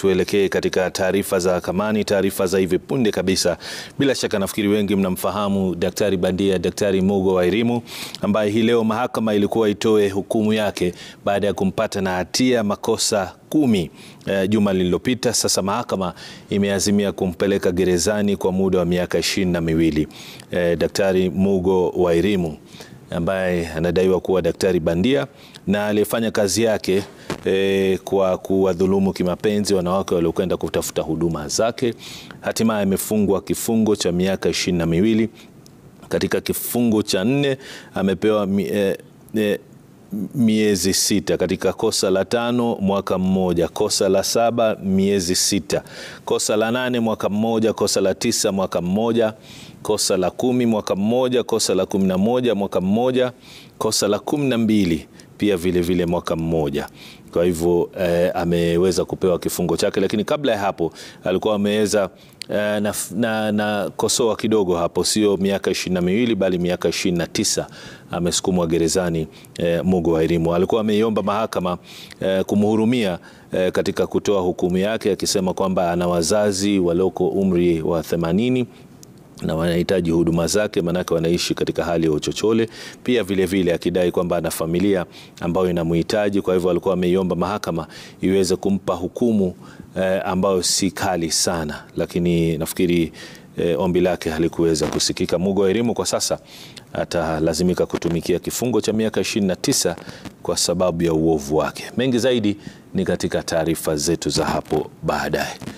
Tuelekee katika taarifa za kamani, taarifa za hivi punde kabisa. Bila shaka nafikiri wengi mnamfahamu daktari bandia Daktari Mugo wa Irimu ambaye hii leo mahakama ilikuwa itoe hukumu yake baada ya kumpata na hatia makosa kumi e, juma lililopita. Sasa mahakama imeazimia kumpeleka gerezani kwa muda wa miaka ishirini na miwili. E, Daktari Mugo wa Irimu ambaye anadaiwa kuwa daktari bandia na aliyefanya kazi yake e, kwa kuwadhulumu kimapenzi wanawake waliokwenda kutafuta huduma zake. Hatimaye amefungwa kifungo cha miaka ishirini na miwili. Katika kifungo cha nne amepewa mi, e, e, miezi sita. Katika kosa la tano mwaka mmoja, kosa la saba miezi sita, kosa la nane mwaka mmoja, kosa la tisa mwaka mmoja kosa la kumi mwaka mmoja, kosa la kumi na moja mwaka mmoja, kosa la kumi na mbili pia vilevile vile mwaka mmoja. Kwa hivyo eh, ameweza kupewa kifungo chake, lakini kabla ya hapo alikuwa ameweza eh, na, na, na kosoa kidogo hapo, sio miaka ishirini na miwili bali miaka ishirini na tisa amesukumwa gerezani eh, Mugo wa Irimu. Alikuwa ameiomba mahakama eh, kumhurumia eh, katika kutoa hukumu yake, akisema kwamba ana wazazi walioko umri wa themanini na wanahitaji huduma zake, maanake wanaishi katika hali ya uchochole. Pia vilevile vile akidai kwamba ana familia ambayo inamhitaji, kwa hivyo alikuwa ameiomba mahakama iweze kumpa hukumu eh, ambayo si kali sana, lakini nafikiri eh, ombi lake halikuweza kusikika. Mugo Erimu kwa sasa atalazimika kutumikia kifungo cha miaka 29 kwa sababu ya uovu wake. Mengi zaidi ni katika taarifa zetu za hapo baadaye.